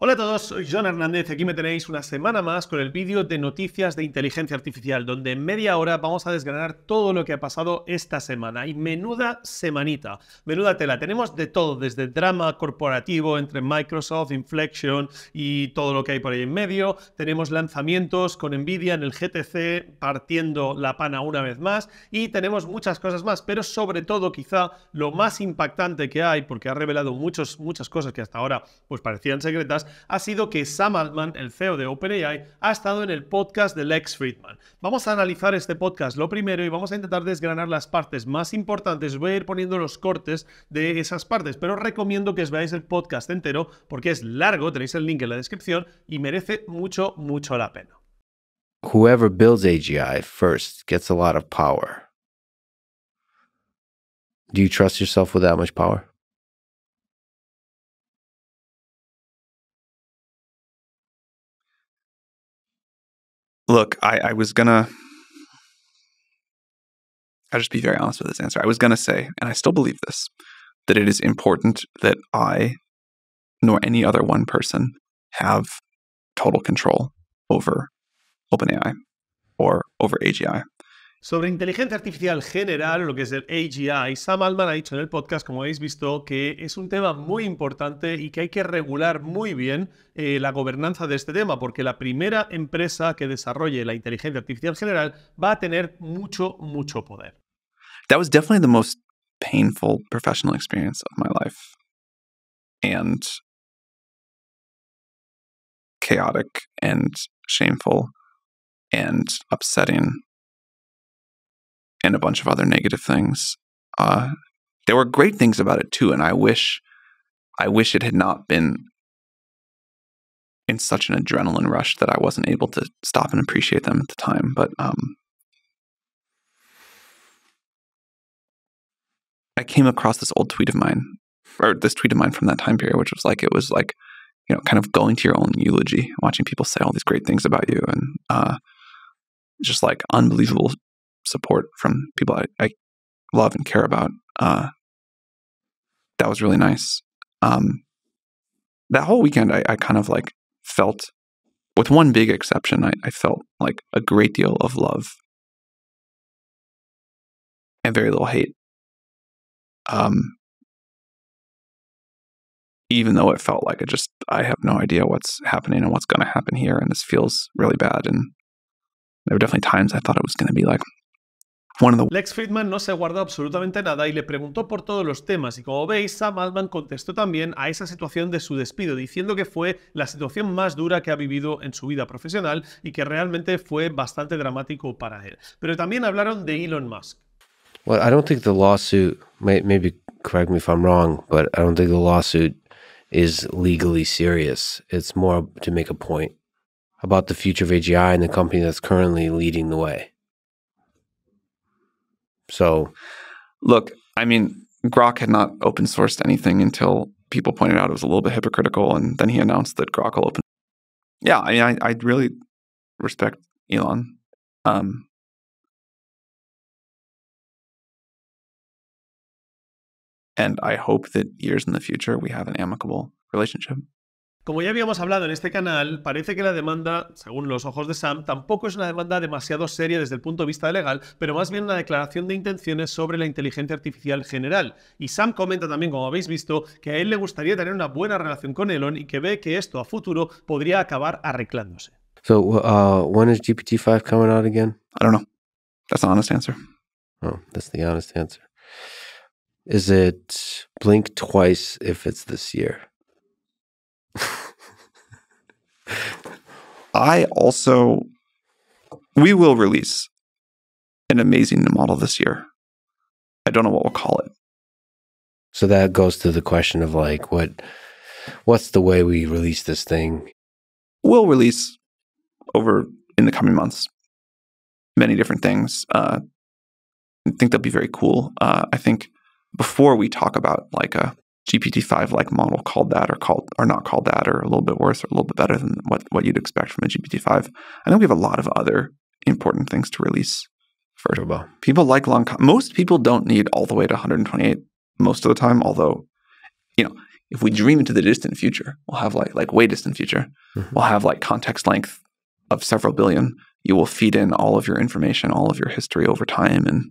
Hola a todos, soy John Hernández y aquí me tenéis una semana más con el vídeo de noticias de inteligencia artificial, donde en media hora vamos a desgranar todo lo que ha pasado esta semana. Y menuda semanita, menuda tela. Tenemos de todo, desde drama corporativo entre Microsoft, Inflection y todo lo que hay por ahí en medio. Tenemos lanzamientos con Nvidia en el GTC, partiendo la pana una vez más. Y tenemos muchas cosas más, pero sobre todo quizá lo más impactante que hay, porque ha revelado muchos, muchas cosas que hasta ahora pues parecían secretas, ha sido que Sam Altman, el CEO de OpenAI, ha estado en el podcast de Lex Friedman. Vamos a analizar este podcast lo primero y vamos a intentar desgranar las partes más importantes. Voy a ir poniendo los cortes de esas partes, pero recomiendo que os veáis el podcast entero porque es largo, tenéis el link en la descripción y merece mucho, mucho la pena. Whoever builds AGI first gets a lot of power. Do you trust yourself with that much power? Look, I, I was gonna. I'll just be very honest with this answer. I was gonna say, and I still believe this, that it is important that I, nor any other one person, have total control over OpenAI or over AGI Sobre inteligencia artificial general, lo que es el AGI, Sam Altman ha dicho en el podcast, como habéis visto, que es un tema muy importante y que hay que regular muy bien eh, la gobernanza de este tema, porque la primera empresa que desarrolle la inteligencia artificial general va a tener mucho, mucho poder. That was definitely the most painful professional experience of my life. And chaotic and shameful and upsetting. and a bunch of other negative things. Uh, there were great things about it too, and I wish, I wish it had not been in such an adrenaline rush that I wasn't able to stop and appreciate them at the time. But um, I came across this old tweet of mine, or this tweet of mine from that time period, which was like it was like you know kind of going to your own eulogy, watching people say all these great things about you, and uh, just like unbelievable support from people I, I love and care about. Uh, that was really nice. Um, that whole weekend, I, I, kind of like felt, with one big exception, I, I felt like a great deal of love and very little hate. Um, even though it felt like I just I have no idea what's happening and what's going to happen here, and this feels really bad. And there were definitely times I thought it was going to be like Lex Friedman no se guardó absolutamente nada y le preguntó por todos los temas y como veis Sam Altman contestó también a esa situación de su despido diciendo que fue la situación más dura que ha vivido en su vida profesional y que realmente fue bastante dramático para él. Pero también hablaron de Elon Musk. Well, I don't think the lawsuit may, maybe correct me if I'm wrong, but I don't think the lawsuit is legally serious. It's more to make a point about the future of AGI and the company that's currently leading the way. So, look, I mean, Grok had not open sourced anything until people pointed out it was a little bit hypocritical, and then he announced that Grok will open. Yeah, I mean, I, I really respect Elon. Um, and I hope that years in the future we have an amicable relationship. Como ya habíamos hablado en este canal, parece que la demanda, según los ojos de Sam, tampoco es una demanda demasiado seria desde el punto de vista legal, pero más bien una declaración de intenciones sobre la inteligencia artificial general. Y Sam comenta también, como habéis visto, que a él le gustaría tener una buena relación con Elon y que ve que esto a futuro podría acabar arreglándose. So, uh, when is GPT-5 coming out again? I don't know. That's the honest answer. Oh, that's the honest answer. Is it blink twice if it's this year? I also, we will release an amazing model this year. I don't know what we'll call it. So that goes to the question of like, what, what's the way we release this thing? We'll release over in the coming months many different things. Uh, I think that'll be very cool. Uh, I think before we talk about like a uh, GPT-5 like model called that or called or not called that or a little bit worse or a little bit better than what, what you'd expect from a GPT-5. I think we have a lot of other important things to release first. Turbo. People like long most people don't need all the way to 128 most of the time, although you know, if we dream into the distant future, we'll have like like way distant future, mm -hmm. we'll have like context length of several billion. You will feed in all of your information, all of your history over time and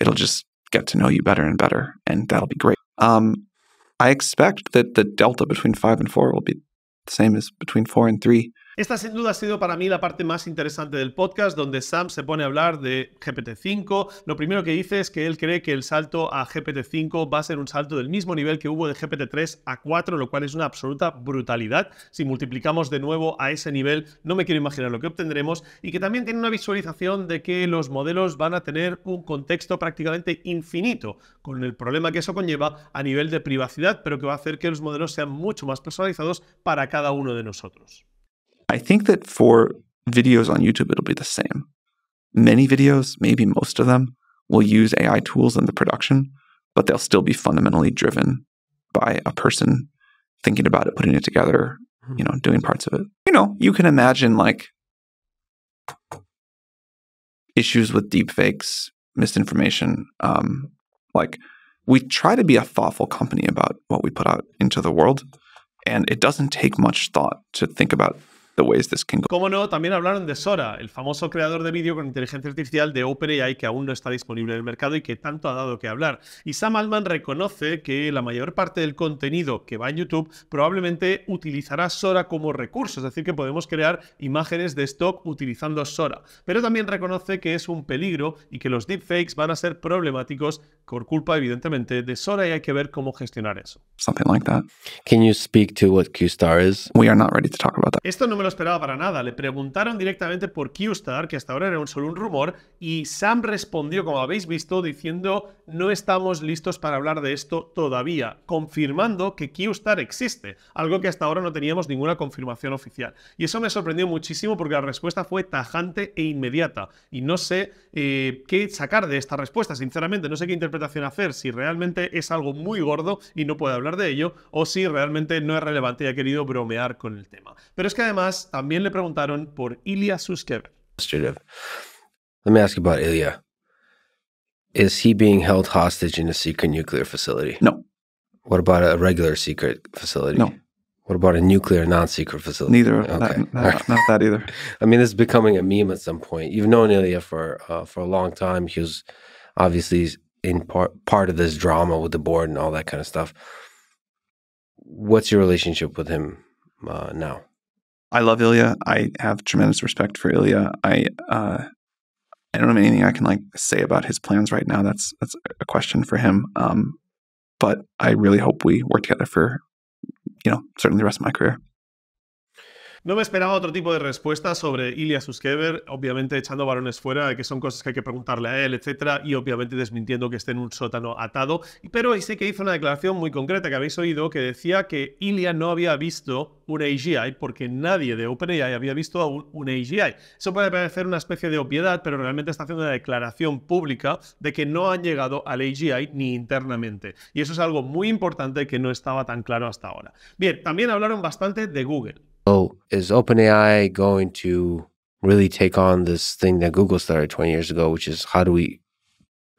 it'll just get to know you better and better and that'll be great. Um, I expect that the delta between five and four will be the same as between four and three. Esta sin duda ha sido para mí la parte más interesante del podcast, donde Sam se pone a hablar de GPT-5. Lo primero que dice es que él cree que el salto a GPT-5 va a ser un salto del mismo nivel que hubo de GPT-3 a 4, lo cual es una absoluta brutalidad. Si multiplicamos de nuevo a ese nivel, no me quiero imaginar lo que obtendremos. Y que también tiene una visualización de que los modelos van a tener un contexto prácticamente infinito, con el problema que eso conlleva a nivel de privacidad, pero que va a hacer que los modelos sean mucho más personalizados para cada uno de nosotros. I think that for videos on YouTube, it'll be the same. Many videos, maybe most of them, will use AI tools in the production, but they'll still be fundamentally driven by a person thinking about it, putting it together, you know, doing parts of it. You know, you can imagine like issues with deepfakes, misinformation. Um, like we try to be a thoughtful company about what we put out into the world, and it doesn't take much thought to think about the ways this can go. Cómo no, también hablaron de Sora, el famoso creador de vídeo con inteligencia artificial de OpenAI que aún no está disponible en el mercado y que tanto ha dado que hablar. Y Sam Altman reconoce que la mayor parte del contenido que va en YouTube probablemente utilizará Sora como recurso, es decir, que podemos crear imágenes de stock utilizando Sora. Pero también reconoce que es un peligro y que los deepfakes van a ser problemáticos por culpa, evidentemente, de Sora y hay que ver cómo gestionar eso. Esto no me esperaba para nada. Le preguntaron directamente por q que hasta ahora era solo un rumor, y Sam respondió, como habéis visto, diciendo no estamos listos para hablar de esto todavía, confirmando que q existe, algo que hasta ahora no teníamos ninguna confirmación oficial. Y eso me sorprendió muchísimo porque la respuesta fue tajante e inmediata. Y no sé eh, qué sacar de esta respuesta, sinceramente, no sé qué interpretación hacer, si realmente es algo muy gordo y no puede hablar de ello, o si realmente no es relevante y ha querido bromear con el tema. Pero es que además Además, también le preguntaron por Ilya Suskev. Let me ask you about Ilya. Is he being held hostage in a secret nuclear facility? No. What about a regular secret facility? No. What about a nuclear non-secret facility? Neither. Okay. that. not, not that either. I mean, this is becoming a meme at some point. You've known Ilya for uh, for a long time. He was obviously in part part of this drama with the board and all that kind of stuff. What's your relationship with him uh, now? I love Ilya. I have tremendous respect for Ilya. I uh, I don't have anything I can like say about his plans right now. That's that's a question for him. Um, but I really hope we work together for you know certainly the rest of my career. No me esperaba otro tipo de respuesta sobre Ilya Suskever, obviamente echando varones fuera, que son cosas que hay que preguntarle a él, etcétera, y obviamente desmintiendo que esté en un sótano atado. Pero ahí que hizo una declaración muy concreta que habéis oído que decía que Ilya no había visto un AGI porque nadie de OpenAI había visto aún un AGI. Eso puede parecer una especie de obviedad, pero realmente está haciendo una declaración pública de que no han llegado al AGI ni internamente. Y eso es algo muy importante que no estaba tan claro hasta ahora. Bien, también hablaron bastante de Google. So oh, is OpenAI going to really take on this thing that Google started 20 years ago, which is how do we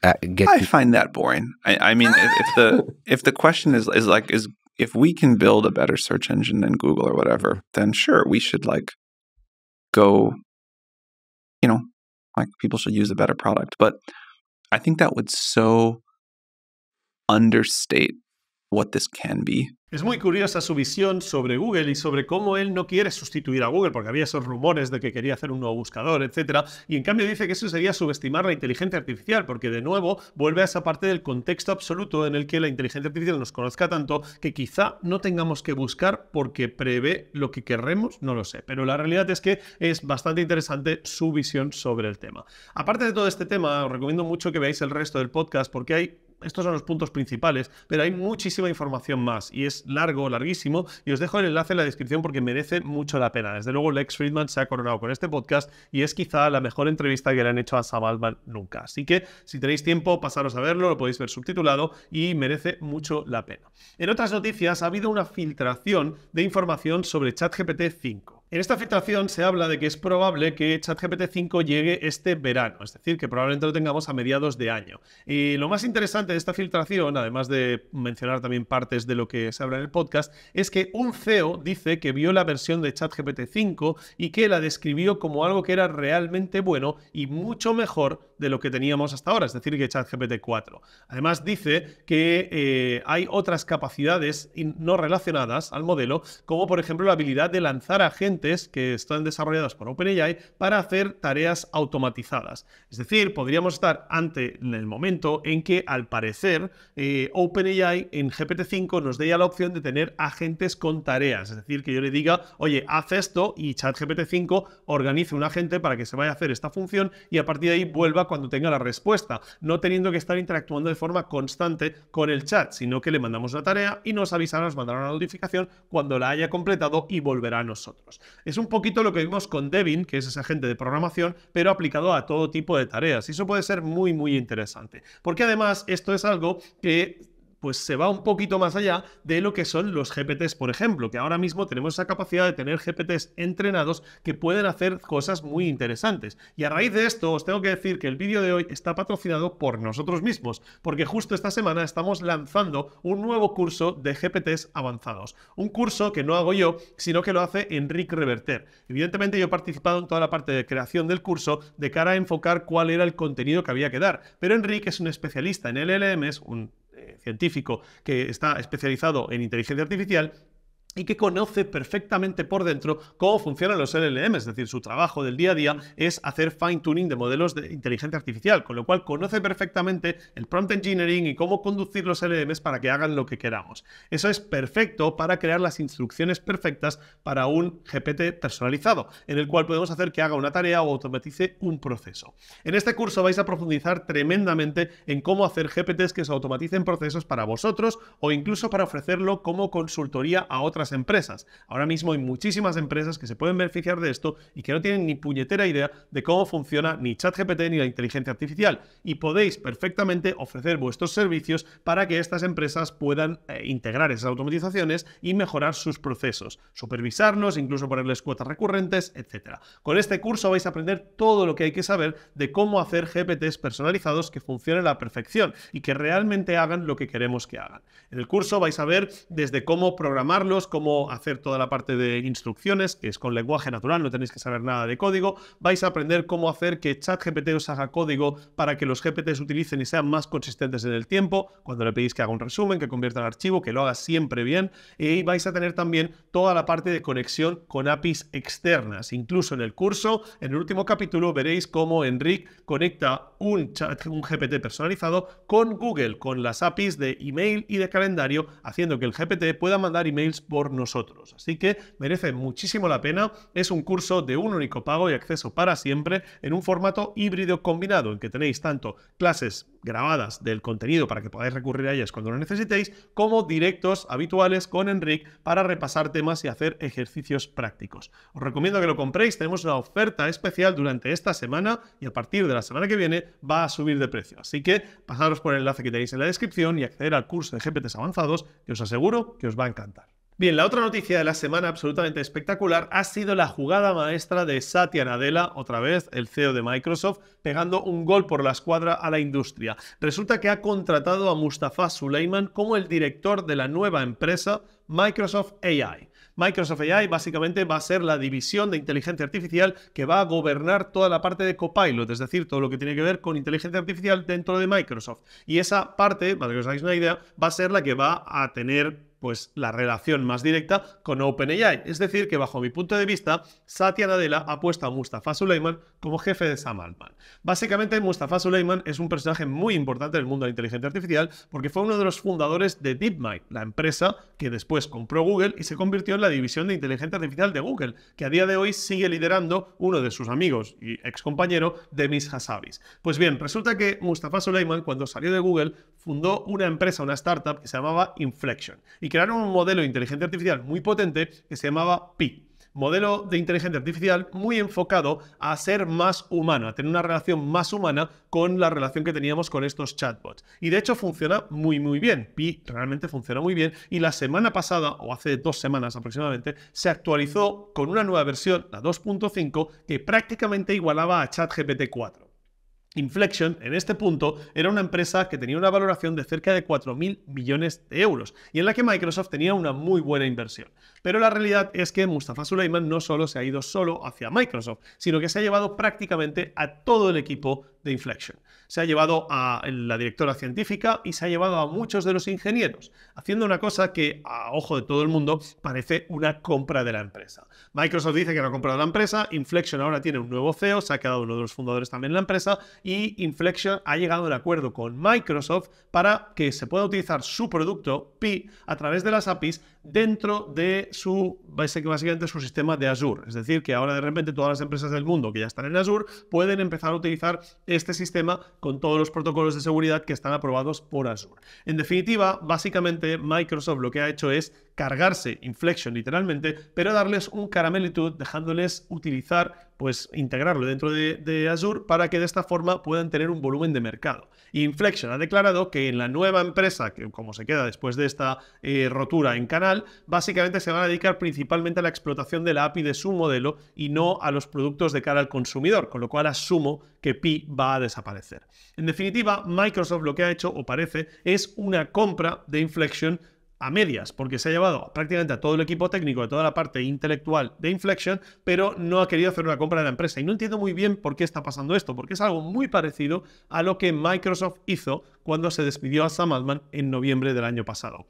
uh, get? I find that boring. I, I mean, if, if, the if the question is is like is if we can build a better search engine than Google or whatever, mm-hmm. then sure we should like go, you know, like people should use a better product. But I think that would so understate Es muy curiosa su visión sobre Google y sobre cómo él no quiere sustituir a Google, porque había esos rumores de que quería hacer un nuevo buscador, etc. Y en cambio dice que eso sería subestimar la inteligencia artificial, porque de nuevo vuelve a esa parte del contexto absoluto en el que la inteligencia artificial nos conozca tanto que quizá no tengamos que buscar porque prevé lo que querremos, no lo sé. Pero la realidad es que es bastante interesante su visión sobre el tema. Aparte de todo este tema, os recomiendo mucho que veáis el resto del podcast, porque hay estos son los puntos principales, pero hay muchísima información más y es largo, larguísimo. Y os dejo el enlace en la descripción porque merece mucho la pena. Desde luego, Lex Friedman se ha coronado con este podcast y es quizá la mejor entrevista que le han hecho a Sam nunca. Así que si tenéis tiempo, pasaros a verlo, lo podéis ver subtitulado y merece mucho la pena. En otras noticias, ha habido una filtración de información sobre ChatGPT 5. En esta filtración se habla de que es probable que ChatGPT 5 llegue este verano, es decir, que probablemente lo tengamos a mediados de año. Y lo más interesante de esta filtración, además de mencionar también partes de lo que se habla en el podcast, es que un CEO dice que vio la versión de ChatGPT 5 y que la describió como algo que era realmente bueno y mucho mejor de lo que teníamos hasta ahora, es decir, que ChatGPT 4. Además dice que eh, hay otras capacidades no relacionadas al modelo, como por ejemplo la habilidad de lanzar a gente que están desarrolladas por OpenAI para hacer tareas automatizadas. Es decir, podríamos estar ante el momento en que, al parecer, eh, OpenAI en GPT-5 nos dé ya la opción de tener agentes con tareas. Es decir, que yo le diga, oye, haz esto y ChatGPT-5 organice un agente para que se vaya a hacer esta función y a partir de ahí vuelva cuando tenga la respuesta, no teniendo que estar interactuando de forma constante con el chat, sino que le mandamos la tarea y nos avisará, nos mandará una notificación cuando la haya completado y volverá a nosotros. Es un poquito lo que vimos con Devin, que es ese agente de programación, pero aplicado a todo tipo de tareas. Y eso puede ser muy, muy interesante. Porque además esto es algo que pues se va un poquito más allá de lo que son los GPTs, por ejemplo, que ahora mismo tenemos esa capacidad de tener GPTs entrenados que pueden hacer cosas muy interesantes. Y a raíz de esto, os tengo que decir que el vídeo de hoy está patrocinado por nosotros mismos, porque justo esta semana estamos lanzando un nuevo curso de GPTs avanzados. Un curso que no hago yo, sino que lo hace Enrique Reverter. Evidentemente yo he participado en toda la parte de creación del curso de cara a enfocar cuál era el contenido que había que dar, pero Enrique es un especialista en LLMs, un científico que está especializado en inteligencia artificial y que conoce perfectamente por dentro cómo funcionan los LLMs, es decir, su trabajo del día a día es hacer fine tuning de modelos de inteligencia artificial, con lo cual conoce perfectamente el prompt engineering y cómo conducir los LLMs para que hagan lo que queramos. Eso es perfecto para crear las instrucciones perfectas para un GPT personalizado, en el cual podemos hacer que haga una tarea o automatice un proceso. En este curso vais a profundizar tremendamente en cómo hacer GPTs que se automaticen procesos para vosotros o incluso para ofrecerlo como consultoría a otras empresas. Ahora mismo hay muchísimas empresas que se pueden beneficiar de esto y que no tienen ni puñetera idea de cómo funciona ni ChatGPT ni la inteligencia artificial. Y podéis perfectamente ofrecer vuestros servicios para que estas empresas puedan eh, integrar esas automatizaciones y mejorar sus procesos, supervisarlos, incluso ponerles cuotas recurrentes, etc. Con este curso vais a aprender todo lo que hay que saber de cómo hacer GPTs personalizados que funcionen a la perfección y que realmente hagan lo que queremos que hagan. En el curso vais a ver desde cómo programarlos, cómo hacer toda la parte de instrucciones, que es con lenguaje natural, no tenéis que saber nada de código. Vais a aprender cómo hacer que ChatGPT os haga código para que los GPTs utilicen y sean más consistentes en el tiempo, cuando le pedís que haga un resumen, que convierta el archivo, que lo haga siempre bien. Y vais a tener también toda la parte de conexión con APIs externas. Incluso en el curso, en el último capítulo, veréis cómo Enric conecta un, chat, GPT personalizado con Google, con las APIs de email y de calendario, haciendo que el GPT pueda mandar emails por nosotros. Así que merece muchísimo la pena. Es un curso de un único pago y acceso para siempre en un formato híbrido combinado, en que tenéis tanto clases grabadas del contenido para que podáis recurrir a ellas cuando lo necesitéis, como directos habituales con Enric para repasar temas y hacer ejercicios prácticos. Os recomiendo que lo compréis, tenemos una oferta especial durante esta semana y a partir de la semana que viene va a subir de precio. Así que pasaros por el enlace que tenéis en la descripción y acceder al curso de GPTs avanzados que os aseguro que os va a encantar. Bien, la otra noticia de la semana absolutamente espectacular ha sido la jugada maestra de Satya Nadella, otra vez el CEO de Microsoft, pegando un gol por la escuadra a la industria. Resulta que ha contratado a Mustafa Suleiman como el director de la nueva empresa Microsoft AI. Microsoft AI básicamente va a ser la división de inteligencia artificial que va a gobernar toda la parte de Copilot, es decir, todo lo que tiene que ver con inteligencia artificial dentro de Microsoft. Y esa parte, para que os hagáis una idea, va a ser la que va a tener pues, la relación más directa con OpenAI. Es decir, que bajo mi punto de vista, Satya Nadella puesto a Mustafa Suleiman como jefe de Sam Básicamente, Mustafa Suleiman es un personaje muy importante del mundo de la inteligencia artificial porque fue uno de los fundadores de DeepMind, la empresa que después compró Google y se convirtió en la división de inteligencia artificial de Google, que a día de hoy sigue liderando uno de sus amigos y ex compañero, Demis Hassabis. Pues bien, resulta que Mustafa Suleiman, cuando salió de Google, fundó una empresa, una startup que se llamaba Inflection y crearon un modelo de inteligencia artificial muy potente que se llamaba Pi. Modelo de inteligencia artificial muy enfocado a ser más humano, a tener una relación más humana con la relación que teníamos con estos chatbots. Y de hecho funciona muy muy bien. Pi realmente funciona muy bien. Y la semana pasada, o hace dos semanas aproximadamente, se actualizó con una nueva versión, la 2.5, que prácticamente igualaba a ChatGPT 4. Inflection, en este punto, era una empresa que tenía una valoración de cerca de 4.000 millones de euros y en la que Microsoft tenía una muy buena inversión. Pero la realidad es que Mustafa Suleiman no solo se ha ido solo hacia Microsoft, sino que se ha llevado prácticamente a todo el equipo de Inflection. Se ha llevado a la directora científica y se ha llevado a muchos de los ingenieros, haciendo una cosa que, a ojo de todo el mundo, parece una compra de la empresa. Microsoft dice que no ha comprado la empresa, Inflection ahora tiene un nuevo CEO, se ha quedado uno de los fundadores también en la empresa y Inflection ha llegado a un acuerdo con Microsoft para que se pueda utilizar su producto Pi a través de las APIs dentro de su, básicamente su sistema de Azure. Es decir, que ahora de repente todas las empresas del mundo que ya están en Azure pueden empezar a utilizar este sistema con todos los protocolos de seguridad que están aprobados por Azure. En definitiva, básicamente Microsoft lo que ha hecho es cargarse Inflection literalmente, pero darles un caramelitud, dejándoles utilizar, pues integrarlo dentro de, Azure para que de esta forma puedan tener un volumen de mercado. Inflection ha declarado que en la nueva empresa, que como se queda después de esta eh, rotura en canal, básicamente se van a dedicar principalmente a la explotación de la API de su modelo y no a los productos de cara al consumidor, con lo cual asumo que Pi va a desaparecer. En definitiva, Microsoft lo que ha hecho, o parece, es una compra de Inflection a medias, porque se ha llevado prácticamente a todo el equipo técnico, de toda la parte intelectual de Inflection, pero no ha querido hacer una compra de la empresa. Y no entiendo muy bien por qué está pasando esto, porque es algo muy parecido a lo que Microsoft hizo cuando se despidió a Sam Altman en noviembre del año pasado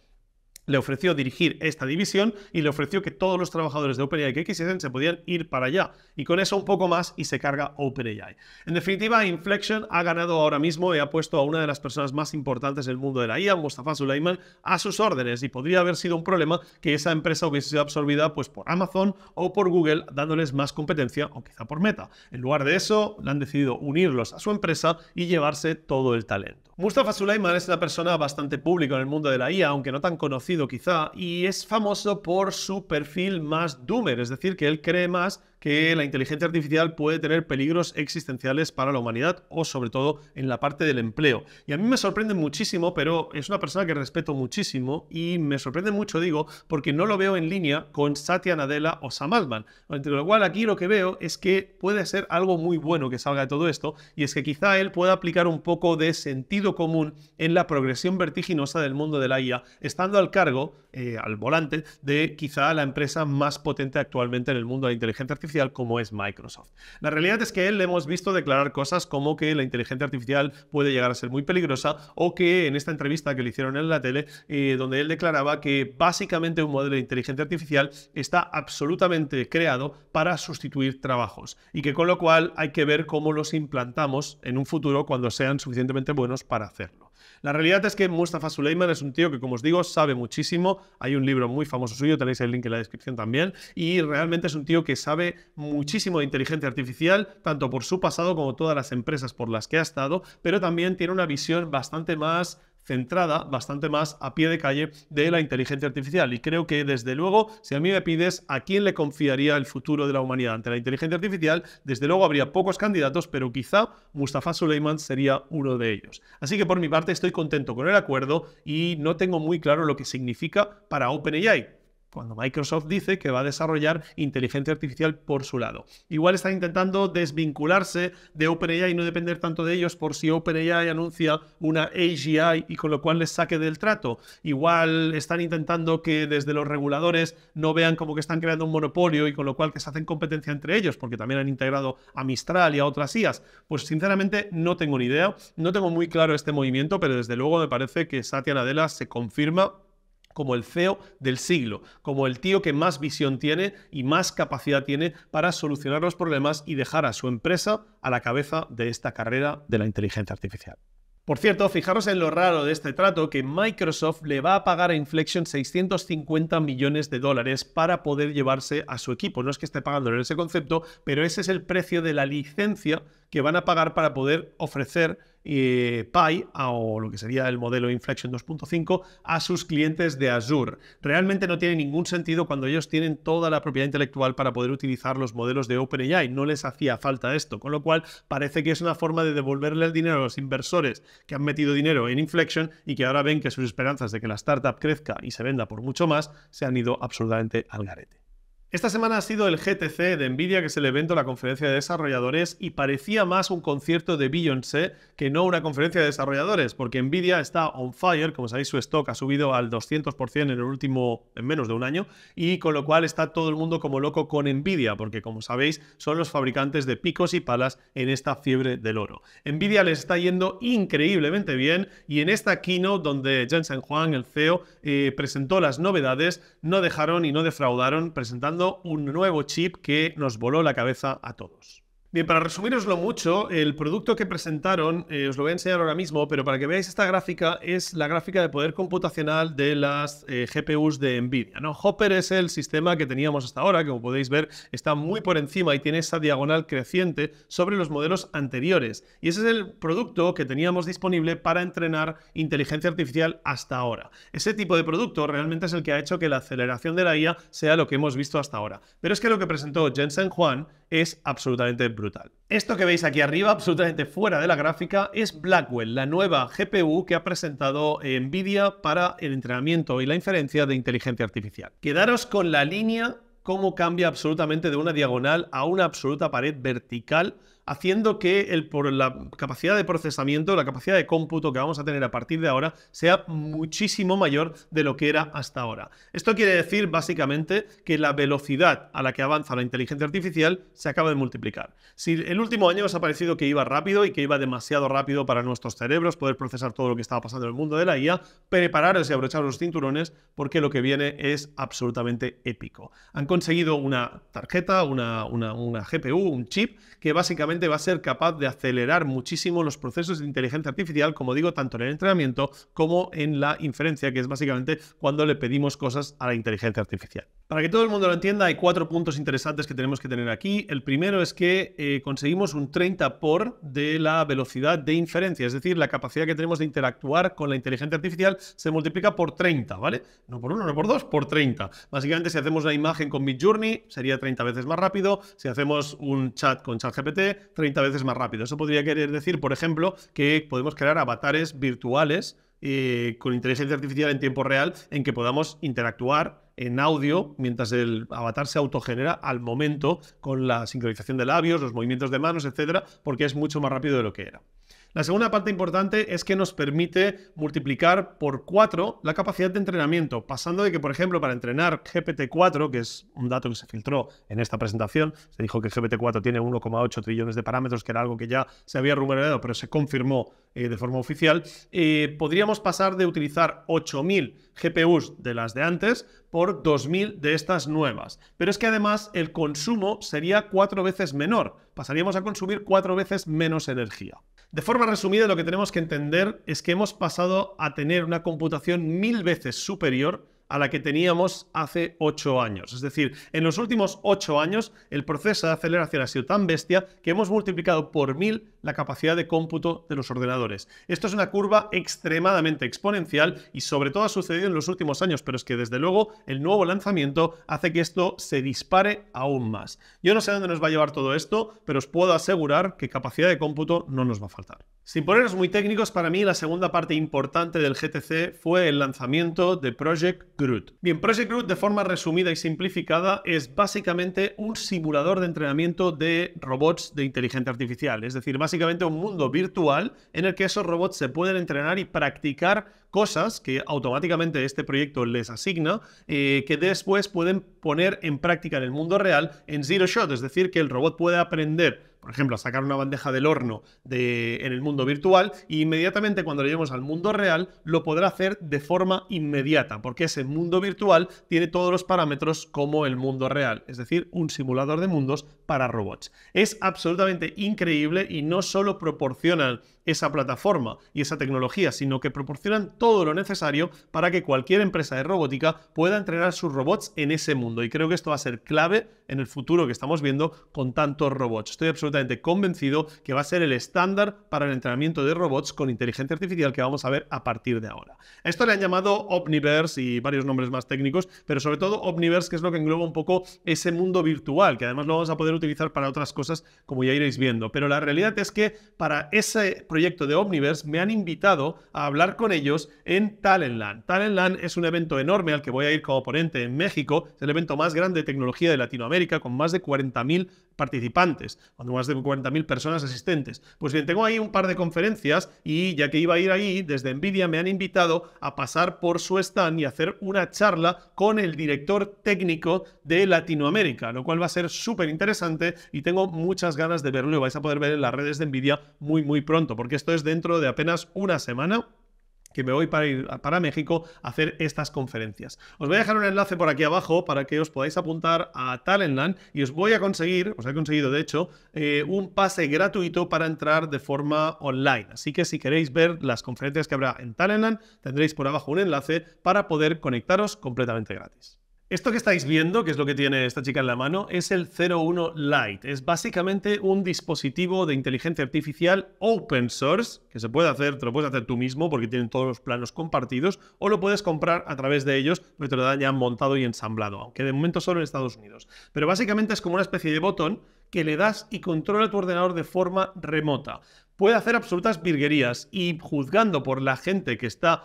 le ofreció dirigir esta división y le ofreció que todos los trabajadores de OpenAI que quisiesen se podían ir para allá. Y con eso un poco más y se carga OpenAI. En definitiva, Inflection ha ganado ahora mismo y ha puesto a una de las personas más importantes del mundo de la IA, Mustafa Suleiman, a sus órdenes y podría haber sido un problema que esa empresa hubiese sido absorbida pues, por Amazon o por Google, dándoles más competencia o quizá por Meta. En lugar de eso, han decidido unirlos a su empresa y llevarse todo el talento. Mustafa Suleiman es una persona bastante pública en el mundo de la IA, aunque no tan conocida quizá, y es famoso por su perfil más doomer, es decir, que él cree más que la inteligencia artificial puede tener peligros existenciales para la humanidad o sobre todo en la parte del empleo. Y a mí me sorprende muchísimo, pero es una persona que respeto muchísimo y me sorprende mucho, digo, porque no lo veo en línea con Satya Nadella o Sam Altman. Entre lo cual aquí lo que veo es que puede ser algo muy bueno que salga de todo esto y es que quizá él pueda aplicar un poco de sentido común en la progresión vertiginosa del mundo de la IA, estando al cargo, eh, al volante, de quizá la empresa más potente actualmente en el mundo de la inteligencia artificial como es Microsoft. La realidad es que él le hemos visto declarar cosas como que la inteligencia artificial puede llegar a ser muy peligrosa o que en esta entrevista que le hicieron en la tele, eh, donde él declaraba que básicamente un modelo de inteligencia artificial está absolutamente creado para sustituir trabajos y que con lo cual hay que ver cómo los implantamos en un futuro cuando sean suficientemente buenos para hacerlo. La realidad es que Mustafa Suleiman es un tío que, como os digo, sabe muchísimo. Hay un libro muy famoso suyo, tenéis el link en la descripción también. Y realmente es un tío que sabe muchísimo de inteligencia artificial, tanto por su pasado como todas las empresas por las que ha estado, pero también tiene una visión bastante más centrada bastante más a pie de calle de la inteligencia artificial. Y creo que desde luego, si a mí me pides a quién le confiaría el futuro de la humanidad ante la inteligencia artificial, desde luego habría pocos candidatos, pero quizá Mustafa Suleiman sería uno de ellos. Así que por mi parte estoy contento con el acuerdo y no tengo muy claro lo que significa para OpenAI cuando Microsoft dice que va a desarrollar inteligencia artificial por su lado. Igual están intentando desvincularse de OpenAI y no depender tanto de ellos por si OpenAI anuncia una AGI y con lo cual les saque del trato. Igual están intentando que desde los reguladores no vean como que están creando un monopolio y con lo cual que se hacen competencia entre ellos, porque también han integrado a Mistral y a otras IAS. Pues sinceramente no tengo ni idea, no tengo muy claro este movimiento, pero desde luego me parece que Satya Nadella se confirma como el CEO del siglo, como el tío que más visión tiene y más capacidad tiene para solucionar los problemas y dejar a su empresa a la cabeza de esta carrera de la inteligencia artificial. Por cierto, fijaros en lo raro de este trato que Microsoft le va a pagar a Inflection 650 millones de dólares para poder llevarse a su equipo. No es que esté pagando en ese concepto, pero ese es el precio de la licencia que van a pagar para poder ofrecer eh, Pi o lo que sería el modelo Inflection 2.5 a sus clientes de Azure. Realmente no tiene ningún sentido cuando ellos tienen toda la propiedad intelectual para poder utilizar los modelos de OpenAI. No les hacía falta esto, con lo cual parece que es una forma de devolverle el dinero a los inversores que han metido dinero en Inflection y que ahora ven que sus esperanzas de que la startup crezca y se venda por mucho más se han ido absolutamente al garete. Esta semana ha sido el GTC de Nvidia, que es el evento, la conferencia de desarrolladores, y parecía más un concierto de Beyoncé que no una conferencia de desarrolladores, porque Nvidia está on fire, como sabéis, su stock ha subido al 200% en el último, en menos de un año, y con lo cual está todo el mundo como loco con Nvidia, porque como sabéis, son los fabricantes de picos y palas en esta fiebre del oro. Nvidia les está yendo increíblemente bien, y en esta keynote donde Jensen Huang, el CEO, eh, presentó las novedades, no dejaron y no defraudaron presentando un nuevo chip que nos voló la cabeza a todos. Bien, para resumiroslo mucho, el producto que presentaron, eh, os lo voy a enseñar ahora mismo, pero para que veáis esta gráfica, es la gráfica de poder computacional de las eh, GPUs de NVIDIA. ¿no? Hopper es el sistema que teníamos hasta ahora, que como podéis ver está muy por encima y tiene esa diagonal creciente sobre los modelos anteriores. Y ese es el producto que teníamos disponible para entrenar inteligencia artificial hasta ahora. Ese tipo de producto realmente es el que ha hecho que la aceleración de la IA sea lo que hemos visto hasta ahora. Pero es que lo que presentó Jensen Juan es absolutamente brutal. Esto que veis aquí arriba, absolutamente fuera de la gráfica, es Blackwell, la nueva GPU que ha presentado Nvidia para el entrenamiento y la inferencia de inteligencia artificial. Quedaros con la línea, cómo cambia absolutamente de una diagonal a una absoluta pared vertical haciendo que el, por la capacidad de procesamiento, la capacidad de cómputo que vamos a tener a partir de ahora sea muchísimo mayor de lo que era hasta ahora. Esto quiere decir básicamente que la velocidad a la que avanza la inteligencia artificial se acaba de multiplicar. Si el último año os ha parecido que iba rápido y que iba demasiado rápido para nuestros cerebros poder procesar todo lo que estaba pasando en el mundo de la IA, prepararos y abrochar los cinturones porque lo que viene es absolutamente épico. Han conseguido una tarjeta, una GPU, un chip que básicamente va a ser capaz de acelerar muchísimo los procesos de inteligencia artificial, como digo, tanto en el entrenamiento como en la inferencia, que es básicamente cuando le pedimos cosas a la inteligencia artificial. Para que todo el mundo lo entienda, hay cuatro puntos interesantes que tenemos que tener aquí. El primero es que eh, conseguimos un 30 por de la velocidad de inferencia, es decir, la capacidad que tenemos de interactuar con la inteligencia artificial se multiplica por 30, ¿vale? No por uno, no por dos, por 30. Básicamente, si hacemos una imagen con Midjourney, sería 30 veces más rápido. Si hacemos un chat con ChatGPT, 30 veces más rápido. Eso podría querer decir, por ejemplo, que podemos crear avatares virtuales eh, con inteligencia artificial en tiempo real en que podamos interactuar en audio mientras el avatar se autogenera al momento con la sincronización de labios, los movimientos de manos, etcétera, porque es mucho más rápido de lo que era. La segunda parte importante es que nos permite multiplicar por 4 la capacidad de entrenamiento, pasando de que, por ejemplo, para entrenar GPT-4, que es un dato que se filtró en esta presentación, se dijo que GPT-4 tiene 1,8 trillones de parámetros, que era algo que ya se había rumoreado, pero se confirmó eh, de forma oficial, eh, podríamos pasar de utilizar 8.000 GPUs de las de antes por 2.000 de estas nuevas. Pero es que además el consumo sería cuatro veces menor, pasaríamos a consumir cuatro veces menos energía. De forma resumida, lo que tenemos que entender es que hemos pasado a tener una computación mil veces superior a la que teníamos hace 8 años. Es decir, en los últimos 8 años el proceso de aceleración ha sido tan bestia que hemos multiplicado por mil la capacidad de cómputo de los ordenadores. Esto es una curva extremadamente exponencial y sobre todo ha sucedido en los últimos años, pero es que desde luego el nuevo lanzamiento hace que esto se dispare aún más. Yo no sé dónde nos va a llevar todo esto, pero os puedo asegurar que capacidad de cómputo no nos va a faltar. Sin poneros muy técnicos, para mí la segunda parte importante del GTC fue el lanzamiento de Project Bien, Project Groot de forma resumida y simplificada es básicamente un simulador de entrenamiento de robots de inteligencia artificial, es decir, básicamente un mundo virtual en el que esos robots se pueden entrenar y practicar cosas que automáticamente este proyecto les asigna, eh, que después pueden poner en práctica en el mundo real en Zero Shot, es decir, que el robot puede aprender por ejemplo, sacar una bandeja del horno en el mundo virtual e inmediatamente cuando lo llevemos al mundo real lo podrá hacer de forma inmediata, porque ese mundo virtual tiene todos los parámetros como el mundo real, es decir, un simulador de mundos para robots. Es absolutamente increíble y no solo proporcionan esa plataforma y esa tecnología, sino que proporcionan todo lo necesario para que cualquier empresa de robótica pueda entrenar sus robots en ese mundo. Y creo que esto va a ser clave en el futuro que estamos viendo con tantos robots. Estoy absolutamente convencido que va a ser el estándar para el entrenamiento de robots con inteligencia artificial que vamos a ver a partir de ahora. esto le han llamado Omniverse y varios nombres más técnicos, pero sobre todo Omniverse, que es lo que engloba un poco ese mundo virtual, que además lo vamos a poder utilizar para otras cosas, como ya iréis viendo. Pero la realidad es que para ese proyecto de Omniverse me han invitado a hablar con ellos en Talentland. Talentland es un evento enorme al que voy a ir como ponente en México, es el evento más grande de tecnología de Latinoamérica, con más de 40.000 participantes, cuando más de 40.000 personas asistentes. Pues bien, tengo ahí un par de conferencias y ya que iba a ir ahí, desde Nvidia me han invitado a pasar por su stand y hacer una charla con el director técnico de Latinoamérica, lo cual va a ser súper interesante y tengo muchas ganas de verlo y vais a poder ver en las redes de Nvidia muy muy pronto, porque esto es dentro de apenas una semana que me voy para ir para México a hacer estas conferencias. Os voy a dejar un enlace por aquí abajo para que os podáis apuntar a Talentland y os voy a conseguir, os he conseguido de hecho, eh, un pase gratuito para entrar de forma online. Así que si queréis ver las conferencias que habrá en Talentland, tendréis por abajo un enlace para poder conectaros completamente gratis. Esto que estáis viendo, que es lo que tiene esta chica en la mano, es el 01 Lite. Es básicamente un dispositivo de inteligencia artificial open source, que se puede hacer, te lo puedes hacer tú mismo porque tienen todos los planos compartidos, o lo puedes comprar a través de ellos, que pues te lo dan ya montado y ensamblado, aunque de momento solo en Estados Unidos. Pero básicamente es como una especie de botón que le das y controla tu ordenador de forma remota puede hacer absolutas virguerías y juzgando por la gente que está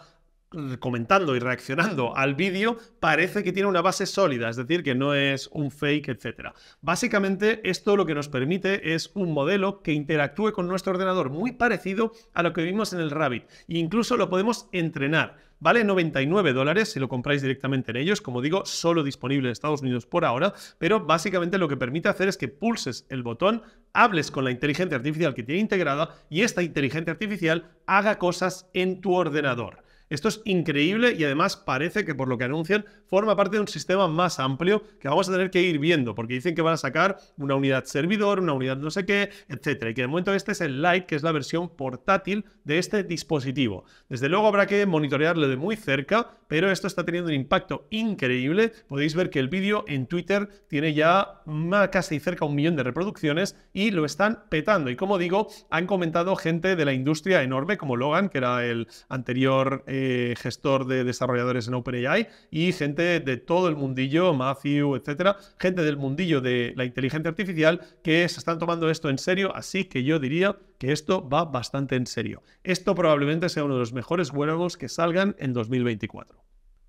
comentando y reaccionando al vídeo parece que tiene una base sólida, es decir, que no es un fake, etc. Básicamente esto lo que nos permite es un modelo que interactúe con nuestro ordenador muy parecido a lo que vimos en el Rabbit e incluso lo podemos entrenar. Vale 99 dólares si lo compráis directamente en ellos, como digo, solo disponible en Estados Unidos por ahora, pero básicamente lo que permite hacer es que pulses el botón, hables con la inteligencia artificial que tiene integrada y esta inteligencia artificial haga cosas en tu ordenador. Esto es increíble y además parece que por lo que anuncian forma parte de un sistema más amplio que vamos a tener que ir viendo porque dicen que van a sacar una unidad servidor, una unidad no sé qué, etcétera. Y que de momento este es el Lite, que es la versión portátil de este dispositivo. Desde luego habrá que monitorearlo de muy cerca, pero esto está teniendo un impacto increíble. Podéis ver que el vídeo en Twitter tiene ya casi cerca un millón de reproducciones y lo están petando. Y como digo, han comentado gente de la industria enorme como Logan, que era el anterior... Eh, eh, gestor de desarrolladores en OpenAI y gente de todo el mundillo, Matthew, etcétera, gente del mundillo de la inteligencia artificial que se están tomando esto en serio, así que yo diría que esto va bastante en serio. Esto probablemente sea uno de los mejores wearables que salgan en 2024.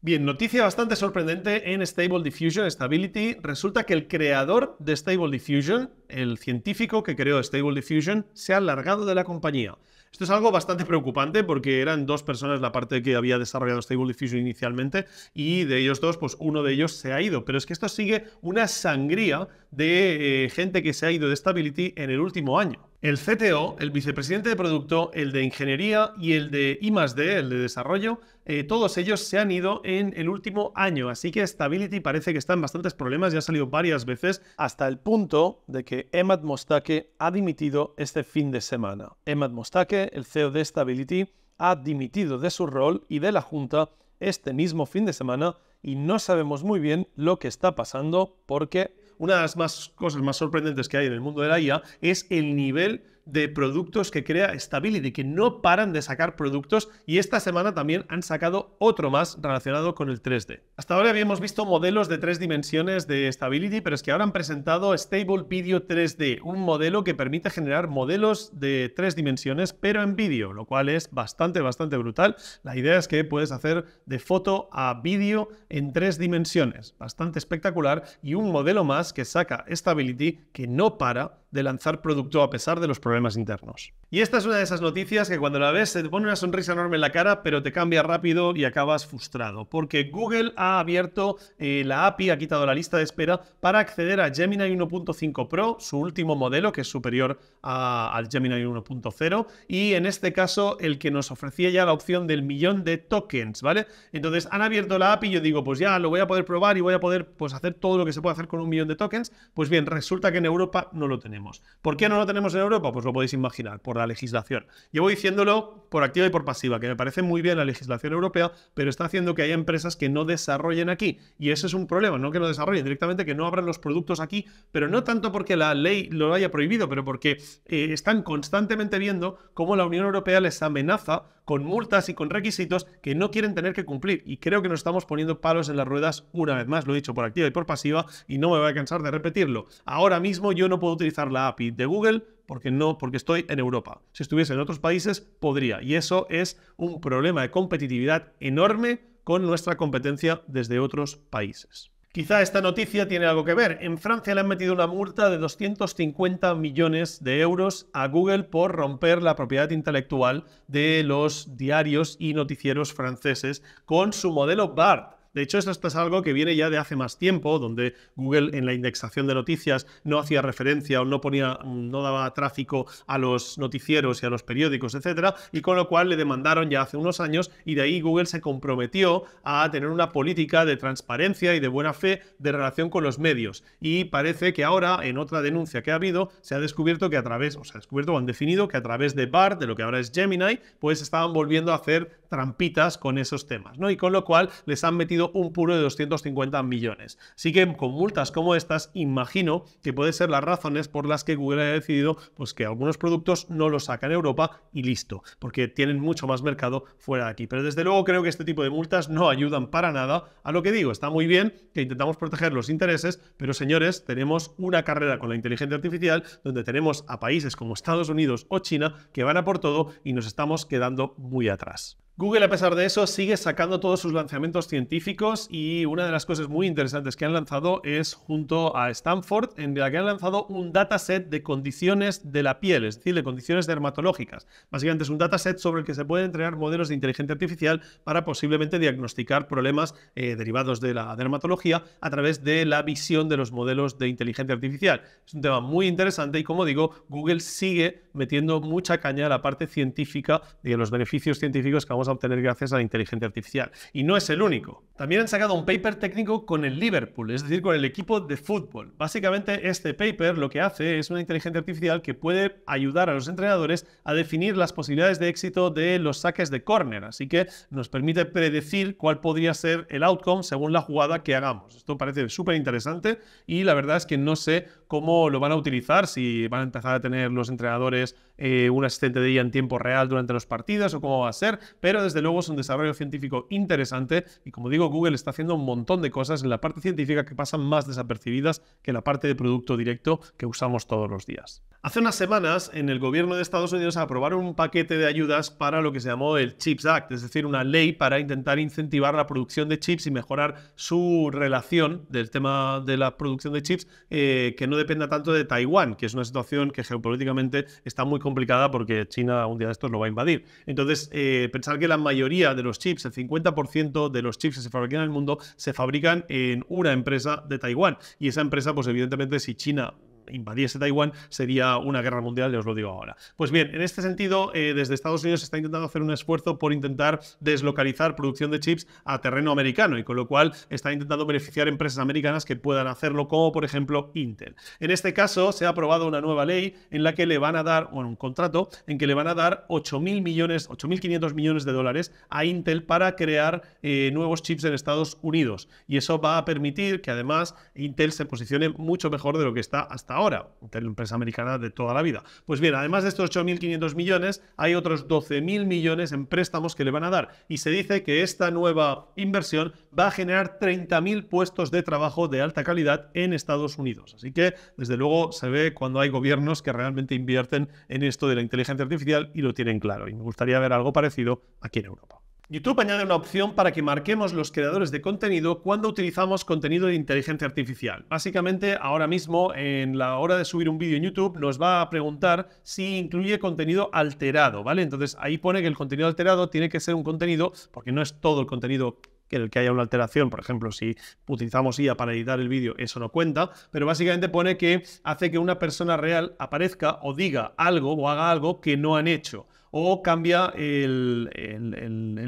Bien, noticia bastante sorprendente en Stable Diffusion, Stability. Resulta que el creador de Stable Diffusion, el científico que creó Stable Diffusion, se ha largado de la compañía. Esto es algo bastante preocupante porque eran dos personas la parte que había desarrollado Stable Diffusion inicialmente y de ellos dos, pues uno de ellos se ha ido. Pero es que esto sigue una sangría de eh, gente que se ha ido de Stability en el último año el CTO, el vicepresidente de producto, el de ingeniería y el de I, +D, el de desarrollo, eh, todos ellos se han ido en el último año. Así que Stability parece que está en bastantes problemas, ya ha salido varias veces, hasta el punto de que Emad Mostake ha dimitido este fin de semana. Emad Mostake, el CEO de Stability, ha dimitido de su rol y de la junta este mismo fin de semana y no sabemos muy bien lo que está pasando porque una de las más cosas más sorprendentes que hay en el mundo de la IA es el nivel de productos que crea Stability, que no paran de sacar productos y esta semana también han sacado otro más relacionado con el 3D. Hasta ahora habíamos visto modelos de tres dimensiones de Stability, pero es que ahora han presentado Stable Video 3D, un modelo que permite generar modelos de tres dimensiones, pero en vídeo, lo cual es bastante, bastante brutal. La idea es que puedes hacer de foto a vídeo en tres dimensiones, bastante espectacular y un modelo más que saca Stability que no para de lanzar producto a pesar de los problemas internos. Y esta es una de esas noticias que cuando la ves te pone una sonrisa enorme en la cara, pero te cambia rápido y acabas frustrado, porque Google ha abierto eh, la API, ha quitado la lista de espera para acceder a Gemini 1.5 Pro, su último modelo que es superior al Gemini 1.0, y en este caso el que nos ofrecía ya la opción del millón de tokens, ¿vale? Entonces han abierto la API y yo digo, pues ya lo voy a poder probar y voy a poder pues, hacer todo lo que se puede hacer con un millón de tokens. Pues bien, resulta que en Europa no lo tenemos. ¿Por qué no lo tenemos en Europa? Pues os lo podéis imaginar, por la legislación. Llevo diciéndolo por activa y por pasiva, que me parece muy bien la legislación europea, pero está haciendo que haya empresas que no desarrollen aquí. Y ese es un problema, no que no desarrollen, directamente que no abran los productos aquí, pero no tanto porque la ley lo haya prohibido, pero porque eh, están constantemente viendo cómo la Unión Europea les amenaza con multas y con requisitos que no quieren tener que cumplir. Y creo que nos estamos poniendo palos en las ruedas una vez más, lo he dicho por activa y por pasiva, y no me voy a cansar de repetirlo. Ahora mismo yo no puedo utilizar la API de Google porque no, porque estoy en Europa. Si estuviese en otros países, podría. Y eso es un problema de competitividad enorme con nuestra competencia desde otros países. Quizá esta noticia tiene algo que ver. En Francia le han metido una multa de 250 millones de euros a Google por romper la propiedad intelectual de los diarios y noticieros franceses con su modelo BART, de hecho, esto es pues, algo que viene ya de hace más tiempo, donde Google en la indexación de noticias no hacía referencia o no ponía, mm, no daba tráfico a los noticieros y a los periódicos, etcétera, y con lo cual le demandaron ya hace unos años y de ahí Google se comprometió a tener una política de transparencia y de buena fe de relación con los medios. Y parece que ahora, en otra denuncia que ha habido, se ha descubierto que a través, o se ha descubierto o han definido que a través de BART, de lo que ahora es Gemini, pues estaban volviendo a hacer trampitas con esos temas, ¿no? Y con lo cual les han metido un puro de 250 millones. Así que con multas como estas, imagino que puede ser las razones por las que Google ha decidido pues, que algunos productos no los sacan en Europa y listo, porque tienen mucho más mercado fuera de aquí. Pero desde luego creo que este tipo de multas no ayudan para nada a lo que digo. Está muy bien que intentamos proteger los intereses, pero señores, tenemos una carrera con la inteligencia artificial donde tenemos a países como Estados Unidos o China que van a por todo y nos estamos quedando muy atrás. Google, a pesar de eso, sigue sacando todos sus lanzamientos científicos y una de las cosas muy interesantes que han lanzado es junto a Stanford, en la que han lanzado un dataset de condiciones de la piel, es decir, de condiciones dermatológicas. Básicamente es un dataset sobre el que se pueden entrenar modelos de inteligencia artificial para posiblemente diagnosticar problemas eh, derivados de la dermatología a través de la visión de los modelos de inteligencia artificial. Es un tema muy interesante y, como digo, Google sigue metiendo mucha caña a la parte científica y a los beneficios científicos que vamos a obtener gracias a la inteligencia artificial. Y no es el único. También han sacado un paper técnico con el Liverpool, es decir, con el equipo de fútbol. Básicamente este paper lo que hace es una inteligencia artificial que puede ayudar a los entrenadores a definir las posibilidades de éxito de los saques de córner. Así que nos permite predecir cuál podría ser el outcome según la jugada que hagamos. Esto parece súper interesante y la verdad es que no sé cómo lo van a utilizar, si van a empezar a tener los entrenadores eh, un asistente de IA en tiempo real durante los partidos o cómo va a ser, pero desde luego es un desarrollo científico interesante y como digo, Google está haciendo un montón de cosas en la parte científica que pasan más desapercibidas que la parte de producto directo que usamos todos los días. Hace unas semanas en el gobierno de Estados Unidos aprobaron un paquete de ayudas para lo que se llamó el Chips Act, es decir, una ley para intentar incentivar la producción de chips y mejorar su relación del tema de la producción de chips eh, que no dependa tanto de Taiwán, que es una situación que geopolíticamente está muy complicada porque China un día de estos lo va a invadir. Entonces, eh, pensar que la mayoría de los chips, el 50% de los chips que se fabrican en el mundo, se fabrican en una empresa de Taiwán. Y esa empresa, pues evidentemente, si China invadiese Taiwán sería una guerra mundial, ya os lo digo ahora. Pues bien, en este sentido, eh, desde Estados Unidos se está intentando hacer un esfuerzo por intentar deslocalizar producción de chips a terreno americano y con lo cual está intentando beneficiar empresas americanas que puedan hacerlo, como por ejemplo Intel. En este caso, se ha aprobado una nueva ley en la que le van a dar, bueno, un contrato en que le van a dar 8.000 millones, 8.500 millones de dólares a Intel para crear eh, nuevos chips en Estados Unidos. Y eso va a permitir que además Intel se posicione mucho mejor de lo que está hasta ahora, una empresa americana de toda la vida. Pues bien, además de estos 8.500 millones, hay otros 12.000 millones en préstamos que le van a dar. Y se dice que esta nueva inversión va a generar 30.000 puestos de trabajo de alta calidad en Estados Unidos. Así que, desde luego, se ve cuando hay gobiernos que realmente invierten en esto de la inteligencia artificial y lo tienen claro. Y me gustaría ver algo parecido aquí en Europa. YouTube añade una opción para que marquemos los creadores de contenido cuando utilizamos contenido de inteligencia artificial. Básicamente, ahora mismo, en la hora de subir un vídeo en YouTube, nos va a preguntar si incluye contenido alterado, ¿vale? Entonces, ahí pone que el contenido alterado tiene que ser un contenido, porque no es todo el contenido en el que haya una alteración, por ejemplo, si utilizamos IA para editar el vídeo, eso no cuenta, pero básicamente pone que hace que una persona real aparezca o diga algo o haga algo que no han hecho o cambia el,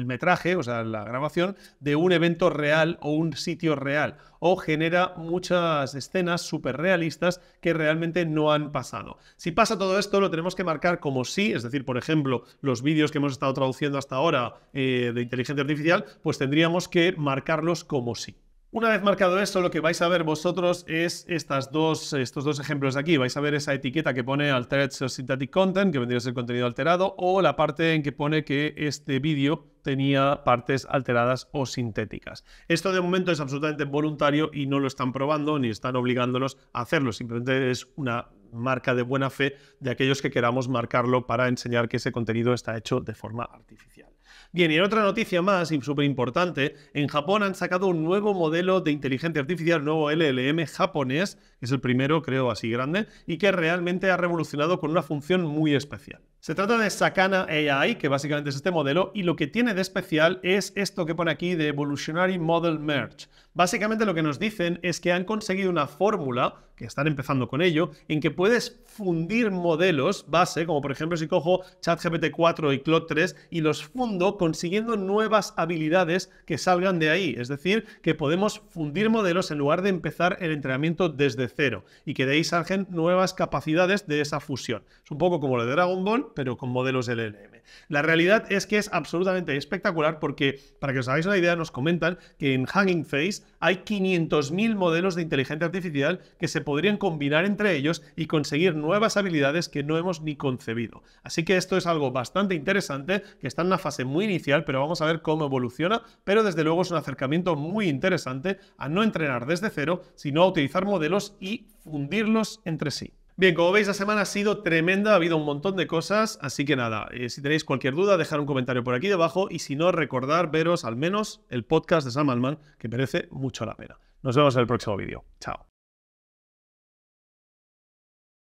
metraje, o sea, la grabación de un evento real o un sitio real, o genera muchas escenas súper realistas que realmente no han pasado. Si pasa todo esto, lo tenemos que marcar como sí, es decir, por ejemplo, los vídeos que hemos estado traduciendo hasta ahora eh, de inteligencia artificial, pues tendríamos que marcarlos como sí. Una vez marcado esto, lo que vais a ver vosotros es estas dos, estos dos ejemplos de aquí. Vais a ver esa etiqueta que pone Altered Synthetic Content, que vendría a ser contenido alterado, o la parte en que pone que este vídeo tenía partes alteradas o sintéticas. Esto de momento es absolutamente voluntario y no lo están probando ni están obligándolos a hacerlo. Simplemente es una marca de buena fe de aquellos que queramos marcarlo para enseñar que ese contenido está hecho de forma artificial. Bien, y en otra noticia más y súper importante, en Japón han sacado un nuevo modelo de inteligencia artificial, nuevo LLM japonés, que es el primero, creo, así grande, y que realmente ha revolucionado con una función muy especial. Se trata de Sakana AI, que básicamente es este modelo, y lo que tiene de especial es esto que pone aquí de Evolutionary Model Merge. Básicamente lo que nos dicen es que han conseguido una fórmula, que están empezando con ello, en que puedes fundir modelos base, como por ejemplo si cojo ChatGPT 4 y Claude 3 y los fundo consiguiendo nuevas habilidades que salgan de ahí. Es decir, que podemos fundir modelos en lugar de empezar el entrenamiento desde cero y que de ahí salgan nuevas capacidades de esa fusión. Es un poco como lo de Dragon Ball, pero con modelos LLM. La realidad es que es absolutamente espectacular porque, para que os hagáis una idea, nos comentan que en Hanging Face hay 500.000 modelos de inteligencia artificial que se podrían combinar entre ellos y conseguir nuevas habilidades que no hemos ni concebido. Así que esto es algo bastante interesante, que está en una fase muy inicial, pero vamos a ver cómo evoluciona, pero desde luego es un acercamiento muy interesante a no entrenar desde cero, sino a utilizar modelos y fundirlos entre sí. Bien, como veis, la semana ha sido tremenda, ha habido un montón de cosas, así que nada, eh, si tenéis cualquier duda, dejar un comentario por aquí debajo y si no, recordar veros al menos el podcast de Sam Alman, que merece mucho la pena. Nos vemos en el próximo vídeo. Chao.